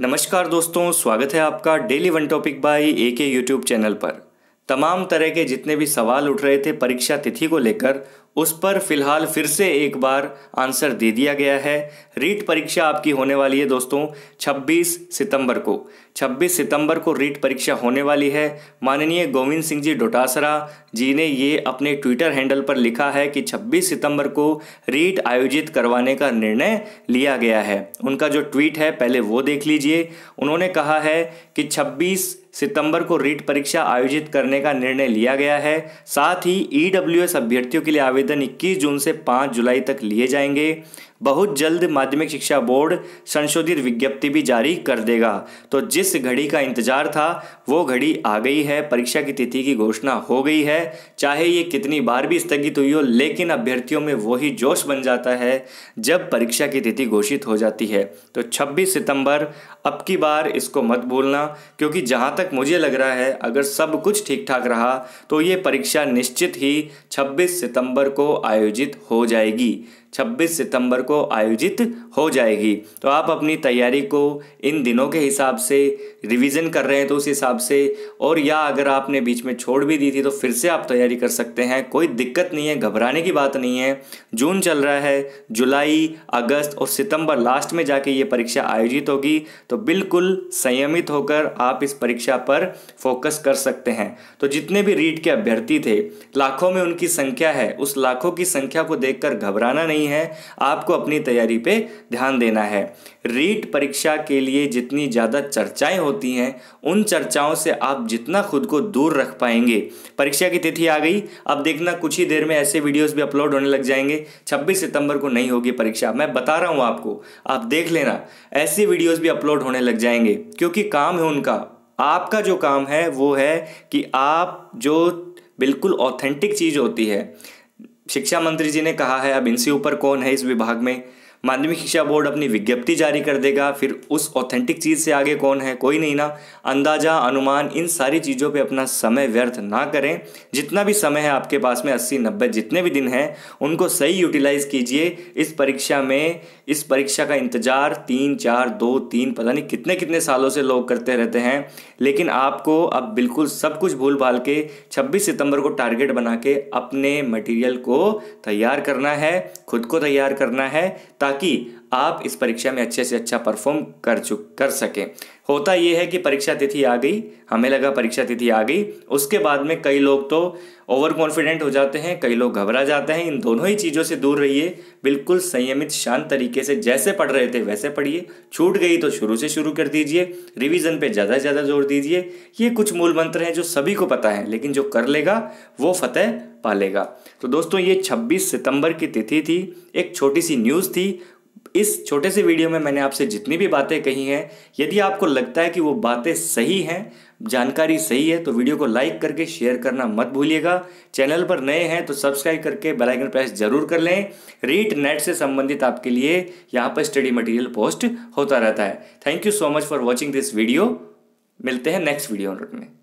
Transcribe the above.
नमस्कार दोस्तों स्वागत है आपका daily one topic by A K YouTube channel पर तमाम तरह के जितने भी सवाल उठ रहे थे परीक्षा तिथि को लेकर उस पर फिलहाल फिर से एक बार आंसर दे दिया गया है रीट परीक्षा आपकी होने वाली है दोस्तों 26 सितंबर को 26 सितंबर को रीट परीक्षा होने वाली है माननीय गोविंद सिंह जी डोटासरा जी ने ये अपने ट्विटर हैंडल पर लिखा है कि 26 सितंबर को रीट आयोजित करवाने का निर्णय लिया गया है उनका जो ट्वीट है पहले वो देख लीजिए उन्होंने कहा है कि छब्बीस सितंबर को रीट परीक्षा आयोजित करने का निर्णय लिया गया है साथ ही ईडब्ल्यूएस e अभ्यर्थियों के लिए आवेदन 21 जून से 5 जुलाई तक लिए जाएंगे बहुत जल्द माध्यमिक शिक्षा बोर्ड संशोधित विज्ञप्ति भी जारी कर देगा तो जिस घड़ी का इंतजार था वो घड़ी आ गई है परीक्षा की तिथि की घोषणा हो गई है चाहे ये कितनी बार भी स्थगित हुई हो लेकिन अभ्यर्थियों में वही जोश बन जाता है जब परीक्षा की तिथि घोषित हो जाती है तो 26 सितंबर अब की बार इसको मत भूलना क्योंकि जहाँ तक मुझे लग रहा है अगर सब कुछ ठीक ठाक रहा तो ये परीक्षा निश्चित ही 26 सितंबर को आयोजित हो जाएगी 26 सितंबर को आयोजित हो जाएगी तो आप अपनी तैयारी को इन दिनों के हिसाब से रिवीजन कर रहे हैं तो उस हिसाब से और या अगर आपने बीच में छोड़ भी दी थी तो फिर से आप तैयारी कर सकते हैं कोई दिक्कत नहीं है घबराने की बात नहीं है जून चल रहा है जुलाई अगस्त और सितंबर लास्ट में जाके ये परीक्षा आयोजित होगी तो बिल्कुल संयमित होकर आप इस परीक्षा पर फोकस कर सकते हैं तो जितने भी रीट के अभ्यर्थी थे लाखों में उनकी संख्या है उस लाखों की संख्या को देख घबराना नहीं नहीं है आपको अपनी तैयारी पे ध्यान देना है रीट परीक्षा के लिए जितनी ज़्यादा चर्चाएं होती हैं उन चर्चाओं से आप जितना खुद को दूर रख पाएंगे परीक्षा की तिथि आ गई अब देखना कुछ ही देर में ऐसे वीडियोस भी अपलोड होने लग जाएंगे 26 सितंबर को नहीं होगी परीक्षा मैं बता रहा हूँ आपको आप देख लेना ऐसी वीडियोस भी अपलोड होने लग जाएंगे क्योंकि काम है उनका आपका जो काम है वो है कि आप जो बिल्कुल ऑथेंटिक चीज़ होती है शिक्षा मंत्री जी ने कहा है अब इनसे ऊपर कौन है इस विभाग में माध्यमिक शिक्षा बोर्ड अपनी विज्ञप्ति जारी कर देगा फिर उस ऑथेंटिक चीज़ से आगे कौन है कोई नहीं ना अंदाजा अनुमान इन सारी चीज़ों पे अपना समय व्यर्थ ना करें जितना भी समय है आपके पास में अस्सी नब्बे जितने भी दिन हैं उनको सही यूटिलाइज़ कीजिए इस परीक्षा में इस परीक्षा का इंतज़ार तीन चार दो तीन पता नहीं कितने कितने सालों से लोग करते रहते हैं लेकिन आपको अब बिल्कुल सब कुछ भूल भाल के छब्बीस सितंबर को टारगेट बना के अपने मटीरियल को तैयार करना है खुद को तैयार करना है ताकि ताकि आप इस परीक्षा में अच्छे से अच्छा परफॉर्म कर चु कर सकें होता यह है कि परीक्षा तिथि आ गई हमें लगा परीक्षा तिथि आ गई उसके बाद में कई लोग तो ओवर कॉन्फिडेंट हो जाते हैं कई लोग घबरा जाते हैं इन दोनों ही चीज़ों से दूर रहिए बिल्कुल संयमित शांत तरीके से जैसे पढ़ रहे थे वैसे पढ़िए छूट गई तो शुरू से शुरू कर दीजिए रिविजन पर ज़्यादा से ज़्यादा जोर दीजिए ये कुछ मूल मंत्र हैं जो सभी को पता है लेकिन जो कर लेगा वो फतेह पालेगा तो दोस्तों ये 26 सितंबर की तिथि थी एक छोटी सी न्यूज़ थी इस छोटे से वीडियो में मैंने आपसे जितनी भी बातें कही हैं यदि आपको लगता है कि वो बातें सही हैं जानकारी सही है तो वीडियो को लाइक करके शेयर करना मत भूलिएगा चैनल पर नए हैं तो सब्सक्राइब करके बेल आइकन प्रेस जरूर कर लें रीट नेट से संबंधित आपके लिए यहाँ पर स्टडी मटेरियल पोस्ट होता रहता है thank you so much for watching this video मिलते हैं नेक्स्ट वीडियो में